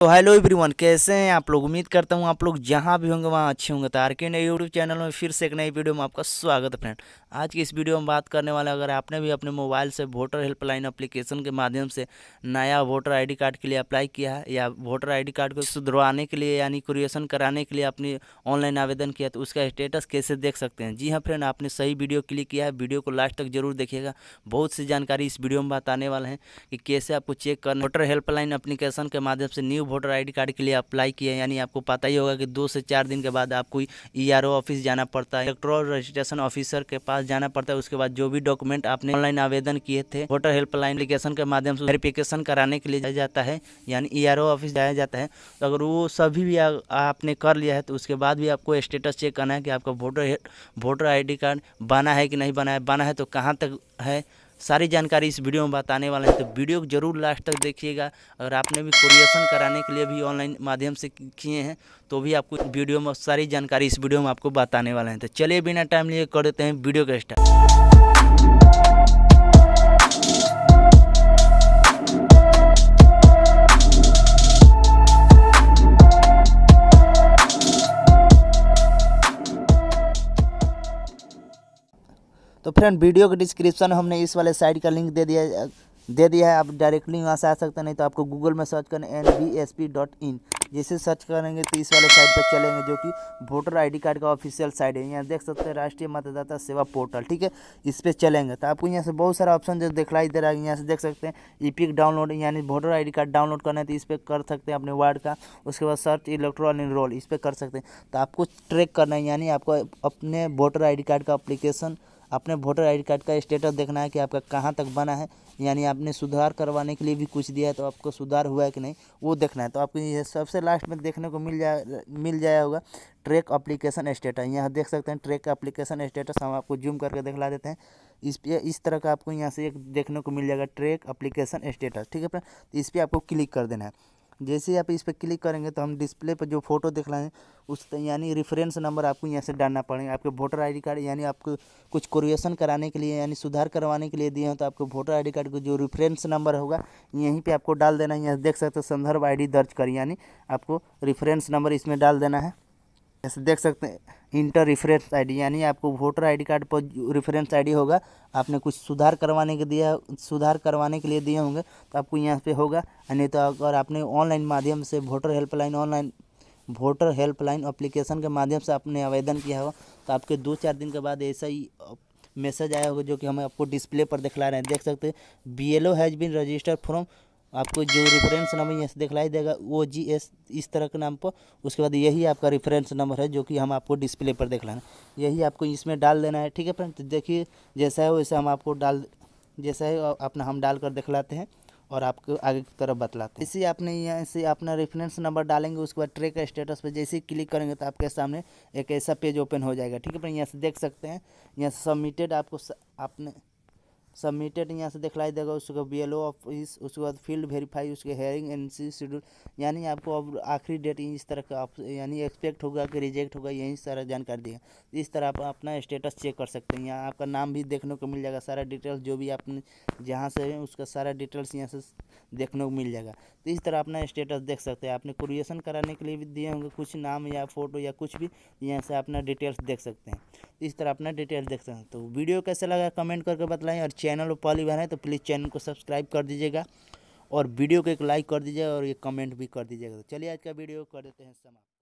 तो hello everyone कैसे हैं आप लोग उम्मीद करता हूँ आप लोग जहाँ भी होंगे वहाँ अच्छे होंगे तो आर के नए यूट्यूब चैनल में फिर से एक नई वीडियो में आपका स्वागत है फ्रेंड आज की इस वीडियो में बात करने वाले अगर आपने भी अपने मोबाइल से वोटर हेल्पलाइन एप्लीकेशन के माध्यम से नया वोटर आईडी कार्ड के लिए अप्लाई किया है या वोटर आई कार्ड को सुधरवाने के लिए यानी क्रिएशन कराने के लिए आपने ऑनलाइन आवेदन किया तो उसका स्टेटस कैसे देख सकते हैं जी हाँ फ्रेंड आपने सही वीडियो क्लिक किया है वीडियो को लास्ट तक जरूर देखिएगा बहुत सी जानकारी इस वीडियो में बताने वाले हैं कि कैसे आपको चेक करना वोटर हेल्पलाइन अप्लीकेशन के माध्यम से न्यू वोटर आईडी कार्ड के लिए अप्लाई किए यानी आपको पता ही होगा कि दो से चार दिन के बाद आपको ई e ऑफिस जाना पड़ता है इलेक्ट्रोल रजिस्ट्रेशन ऑफिसर के पास जाना पड़ता है उसके बाद जो भी डॉक्यूमेंट आपने ऑनलाइन आवेदन किए थे वोटर हेल्पलाइन एप्लीकेशन के माध्यम से वेरिफिकेशन कराने के लिए जाया जाता है यानी ई e ऑफिस जाया जाता है तो अगर वो सभी भी आ, आपने कर लिया है तो उसके बाद भी आपको स्टेटस चेक करना है कि आपका वोटर वोटर आई कार्ड बना है कि नहीं बना है बना है तो कहाँ तक है सारी जानकारी इस वीडियो में बताने वाले हैं तो वीडियो को जरूर लास्ट तक देखिएगा अगर आपने भी कोरिएशन कराने के लिए भी ऑनलाइन माध्यम से किए हैं तो भी आपको वीडियो में सारी जानकारी इस वीडियो में आपको बताने वाले हैं तो चलिए बिना टाइम लिए कर देते हैं वीडियो का स्टार्ट तो फ्रेंड वीडियो के डिस्क्रिप्शन में हमने इस वाले साइट का लिंक दे दिया दे दिया है आप डायरेक्टली वहाँ से आ सकते नहीं तो आपको गूगल में सर्च करना N B S P dot in जैसे सर्च करेंगे तो इस वाले साइट पर चलेंगे जो कि वोटर आईडी कार्ड का ऑफिशियल साइट है यहाँ देख सकते हैं राष्ट्रीय मतदाता सेवा पोर्टल ठीक है इस पर चलेंगे तो आपको यहाँ से बहुत सारा ऑप्शन जो दिखलाई दे रहा है यहाँ से देख सकते हैं ई पिक डाउनलोड यानी वोटर आई कार्ड डाउनलोड करना है तो इस पर कर सकते हैं अपने वार्ड का उसके बाद सर्च इलेक्ट्रॉन रोल इस पर कर सकते हैं तो आपको ट्रैक करना है यानी आपको अपने वोटर आई कार्ड का अप्लीकेशन अपने वोटर आई कार्ड का स्टेटस देखना है कि आपका कहाँ तक बना है यानी आपने सुधार करवाने के लिए भी कुछ दिया है तो आपको सुधार हुआ है कि नहीं वो देखना है तो आपको ये सबसे लास्ट में देखने को मिल जाए मिल जाया होगा ट्रैक अप्लीकेशन स्टेटस यहाँ देख सकते हैं ट्रैक अप्लीकेशन स्टेटस हम आपको जूम करके दिखला देते हैं इस पे इस तरह का आपको यहाँ से एक देखने को मिल जाएगा ट्रैक अप्लीकेशन स्टेटस ठीक है फ्रेंड तो इस पर आपको क्लिक कर देना है जैसे ही आप इस पर क्लिक करेंगे तो हम डिस्प्ले पर जो फोटो दिख रहे हैं उस यानी रेफरेंस नंबर आपको यहाँ से डालना पड़ेगा आपके वोटर आईडी कार्ड यानी आपको कुछ कोरिएशन कराने के लिए यानी सुधार करवाने के लिए दिए हैं तो आपको वोटर आईडी कार्ड को जो रेफरेंस नंबर होगा यहीं पे आपको डाल देना है यहाँ देख सकते हो संदर्भ आईडी दर्ज कर यानी आपको रेफरेंस नंबर इसमें डाल देना है ऐसे देख सकते हैं इंटर रिफरेंस आईडी यानी आपको वोटर आईडी कार्ड पर रिफरेंस आईडी होगा आपने कुछ सुधार करवाने के दिया सुधार करवाने के लिए दिए होंगे तो आपको यहाँ पे होगा नहीं तो अगर आपने ऑनलाइन माध्यम से voter helpline online voter helpline application के माध्यम से आपने आवेदन किया हो तो आपके दो चार दिन के बाद ऐसा ही मैसेज आया होगा जो कि हम आपको डिस्प्ले पर दिखला रहे हैं देख सकते हैं B L O has been registered from आपको जो रेफरेंस नंबर यहाँ से दिखलाई देगा ओ जी एस इस तरह के नाम पर उसके बाद यही आपका रेफरेंस नंबर है जो कि हम आपको डिस्प्ले पर देख लाना यही आपको इसमें डाल देना है ठीक है फ्रेंड तो देखिए जैसा है वैसा हम आपको डाल जैसा है अपना हम डाल कर दिखलाते हैं और आपको आगे की तरफ बतलाते हैं इसी आपने यहाँ से अपना रेफरेंस नंबर डालेंगे उसके बाद ट्रे का स्टेटस पर जैसे ही क्लिक करेंगे तो आपके सामने एक ऐसा पेज ओपन हो जाएगा ठीक है फ्रेंड यहाँ से देख सकते हैं यहाँ से सबमिटेड आपको आपने सबमिटेड यहाँ से दिखलाई देगा उसके बी एल ऑफिस उसके बाद फील्ड वेरीफाई उसके हेयरिंग एन सी शेड्यूल यानी आपको अब आखिरी डेट इस तरह का यानी एक्सपेक्ट होगा कि रिजेक्ट होगा यही सारा जानकारी देगा इस तरह आप अपना स्टेटस चेक कर सकते हैं यहाँ आपका नाम भी देखने को मिल जाएगा सारा डिटेल्स जो भी आपने जहाँ से है उसका सारा डिटेल्स यहाँ से देखने को मिल जाएगा तो इस तरह अपना स्टेटस देख सकते हैं आपने कुरिएसन कराने के लिए भी दिए होंगे कुछ नाम या फ़ोटो या कुछ भी यहाँ से अपना डिटेल्स देख सकते हैं इस तरह अपना डिटेल देख सकते हैं तो वीडियो कैसे लगा कमेंट करके बतलाएं और चैनल पर पहली बार है तो प्लीज़ चैनल को सब्सक्राइब कर दीजिएगा और वीडियो को एक लाइक कर दीजिएगा और ये कमेंट भी कर दीजिएगा तो चलिए आज का वीडियो कर देते हैं समाप्त